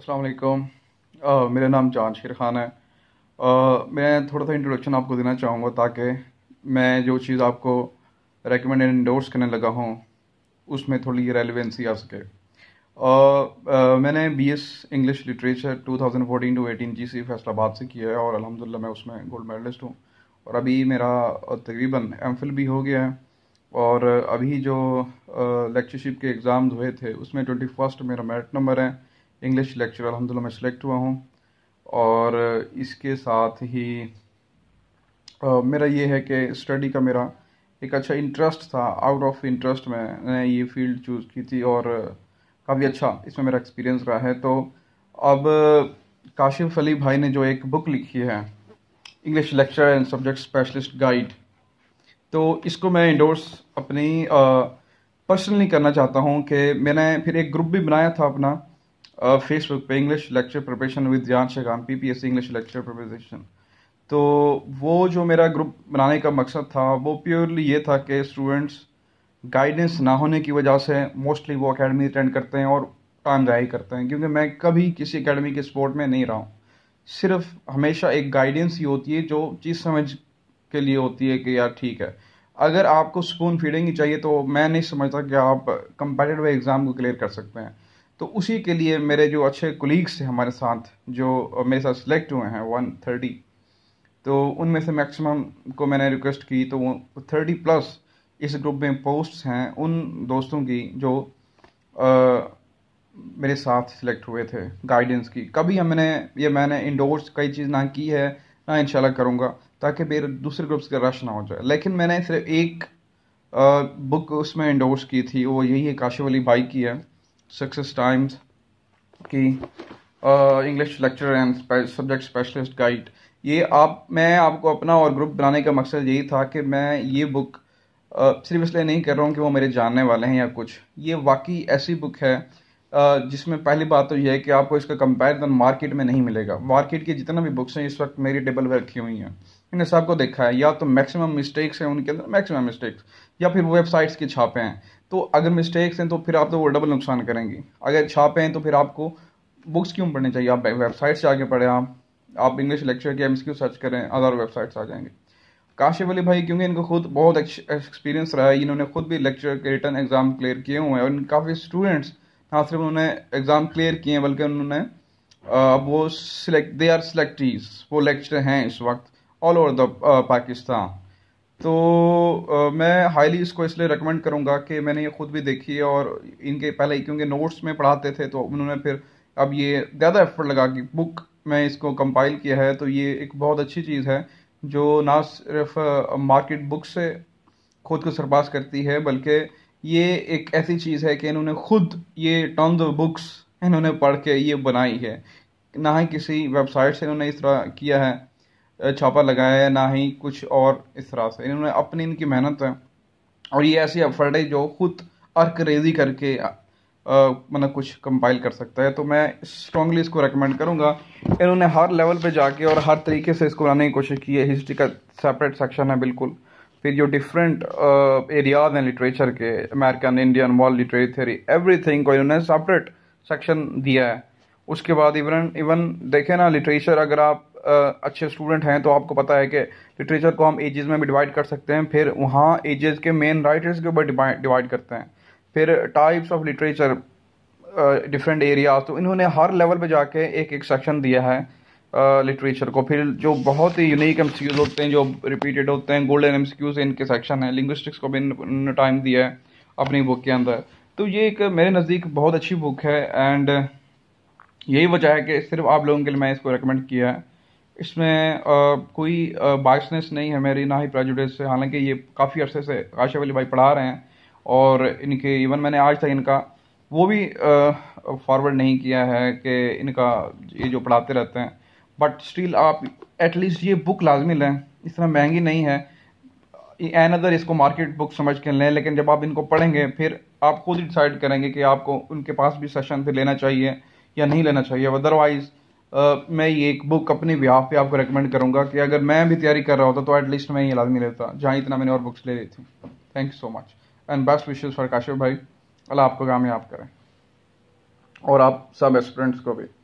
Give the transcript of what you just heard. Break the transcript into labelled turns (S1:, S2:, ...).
S1: अस्सलाम वालेकुम मेरा नाम शेर खान है आ, मैं थोड़ा सा इंट्रोडक्शन आपको देना चाहूँगा ताकि मैं जो चीज़ आपको रेकमेंड एंड इंडोर्स करने लगा हूँ उसमें थोड़ी रेलिवेंसी आ सके आ, आ, मैंने BS English literature 2014 to 18 GC Faisalabad से किया है और अलहमदिल्ला मैं उसमें गोल्ड मेडलिस्ट हूँ और अभी मेरा तकरीबन एम भी हो गया है और अभी जो लेक्चरशिप के एग्ज़ाम हुए थे उसमें ट्वेंटी फर्स्ट मेरा मेरिट नंबर है इंग्लिश लेक्चर अलहमदिल्ला मैं सिलेक्ट हुआ हूँ और इसके साथ ही आ, मेरा ये है कि स्टडी का मेरा एक अच्छा इंटरेस्ट था आउट ऑफ इंटरेस्ट मैंने ये फील्ड चूज़ की थी और काफ़ी अच्छा इसमें मेरा एक्सपीरियंस रहा है तो अब काशिफ अली भाई ने जो एक बुक लिखी है English lecture and subject specialist guide तो इसको मैं इंडोर्स अपनी पर्सनली करना चाहता हूँ कि मैंने फिर एक ग्रुप भी बनाया था अपना फेसबुक पे इंग्लिश लेक्चर प्रिपरेशन विद जान शेखान सी इंग्लिश लेक्चर प्रिपरेशन तो वो जो मेरा ग्रुप बनाने का मकसद था वो प्योरली ये था कि स्टूडेंट्स गाइडेंस ना होने की वजह से मोस्टली वो अकेडमी अटेंड करते हैं और टाइम ज़ाहिर करते हैं क्योंकि मैं कभी किसी अकेडमी के स्पोर्ट में नहीं रहा हूँ सिर्फ हमेशा एक गाइडेंस ही होती है जो चीज़ समझ के लिए होती है कि यार ठीक है अगर आपको स्पून फीडिंग ही चाहिए तो मैं नहीं समझता कि आप कंपेटेटिव एग्ज़ाम को क्लियर कर सकते हैं तो उसी के लिए मेरे जो अच्छे कोलीग्स हैं हमारे साथ जो मेरे साथ सेलेक्ट हुए हैं वन थर्टी तो उनमें से मैक्सिमम को मैंने रिक्वेस्ट की तो थर्टी प्लस इस ग्रुप में पोस्ट्स हैं उन दोस्तों की जो आ, मेरे साथ सिलेक्ट हुए थे गाइडेंस की कभी हमने ये मैंने इंडोर्स कई चीज़ ना की है ना इंशाल्लाह करूँगा ताकि मेरे दूसरे ग्रुप्स का रश ना हो जाए लेकिन मैंने सिर्फ एक आ, बुक उसमें इंडोर्स की थी वो यही है काशी वाली बाइक की है सक्सेस टाइम्स की English lecture and subject specialist guide ये आप मैं आपको अपना और ग्रुप बनाने का मकसद यही था कि मैं ये बुक सिर्फ इसलिए नहीं कर रहा हूँ कि वो मेरे जानने वाले हैं या कुछ ये वाकई ऐसी बुक है जिसमें पहली बात तो यह है कि आपको इसका कंपैरिजन मार्केट में नहीं मिलेगा मार्केट की जितना भी बुक्स हैं इस वक्त मेरी टेबल पर रखी हुई हैं इन्हें सबको देखा है या तो मैक्सिमम मिस्टेक्स हैं उनके अंदर मैक्सिमम मिस्टेक्स या फिर वेबसाइट्स की छापे हैं तो अगर मिस्टेक्स हैं तो फिर आप तो वो डबल नुकसान करेंगे अगर छापे हैं तो फिर आपको बुक्स क्यों पढ़नी चाहिए आप वेबसाइट से आगे पढ़ें आप आप इंग्लिश लेक्चर के एम सर्च करें अदर वेबसाइट्स आ जाएंगे काशिफ अली भाई क्योंकि इनको खुद बहुत एक्सपीरियंस रहा है इन्होंने खुद भी लेक्चर के रिटर्न एग्ज़ाम क्लियर किए हुए हैं और काफ़ी स्टूडेंट्स ना सिर्फ उन्होंने एग्ज़ाम क्लियर किए हैं बल्कि उन्होंने वो सिलेक्ट दे आर सिलेक्टीज वो लेक्चर हैं इस वक्त ऑल ओवर द पाकिस्तान तो आ, मैं हाईली इसको इसलिए रिकमेंड करूँगा कि मैंने ये खुद भी देखी है और इनके पहले क्योंकि नोट्स में पढ़ाते थे तो उन्होंने फिर अब ये ज़्यादा एफर्ट लगा कि बुक में इसको कंपाइल किया है तो ये एक बहुत अच्छी चीज़ है जो ना सिर्फ मार्केट बुक से खुद को सरपास करती है बल्कि ये एक ऐसी चीज़ है कि इन्होंने खुद ये टर्म द बुक्स इन्होंने पढ़ के ये बनाई है ना ही किसी वेबसाइट से इन्होंने इस तरह किया है छापा लगाया है ना ही कुछ और इस तरह से इन्होंने अपनी इनकी मेहनत है और ये ऐसी एफर्ट है जो खुद अर्क रेजी करके मतलब कुछ कंपाइल कर सकता है तो मैं स्ट्रांगली इसको रेकमेंड करूँगा इन्होंने हर लेवल पे जाके और हर तरीके से इसको बनाने की कोशिश की है हिस्ट्री का सेपरेट सेक्शन है बिल्कुल फिर जो डिफरेंट एरियाज हैं लिटरेचर के American Indian world literary theory every को इन्होंने सेपरेट सेक्शन दिया है उसके बाद इवन इवन देखें ना लिटरेचर अगर आप अच्छे स्टूडेंट हैं तो आपको पता है कि लिटरेचर को हम एजेस में भी डिवाइड कर सकते हैं फिर वहाँ एजेस के मेन राइटर्स के ऊपर डिवाइड करते हैं फिर types of literature different areas तो इन्होंने हर लेवल पे जाके एक एक सेक्शन दिया है लिटरेचर uh, को फिर जो बहुत ही यूनिक एम होते हैं जो रिपीटेड होते हैं गोल्डन एम इनके सेक्शन हैं लिंग्विस्टिक्स को भी इन्होंने टाइम दिया है अपनी बुक के अंदर तो ये एक मेरे नज़दीक बहुत अच्छी बुक है एंड यही वजह है कि सिर्फ आप लोगों के लिए मैं इसको रिकमेंड किया है इसमें कोई बाइसनेस नहीं है मेरी ना ही प्रेजुडिस से हालांकि ये काफ़ी अरसे से आशा वाली भाई पढ़ा रहे हैं और इनके इवन मैंने आज तक इनका वो भी फॉरवर्ड नहीं किया है कि इनका ये जो पढ़ाते रहते हैं बट स्टिल आप एटलीस्ट ये बुक लाजमी लें इस तरह महंगी नहीं है एन अदर इसको मार्केट बुक समझ के लें लेकिन जब आप इनको पढ़ेंगे फिर आप खुद ही डिसाइड करेंगे कि आपको उनके पास भी सेशन फिर लेना चाहिए या नहीं लेना चाहिए अदरवाइज़ मैं ये एक बुक अपने व्याह पे आपको रेकमेंड करूंगा कि अगर मैं भी तैयारी कर रहा होता तो एटलीस्ट मैं ये लाजमी लेता जहाँ इतना मैंने और बुक्स ले ली थी thank you so much and best wishes for Kashif भाई अल्लाह आपको कामयाब करें और आप सब स्टूडेंट्स को भी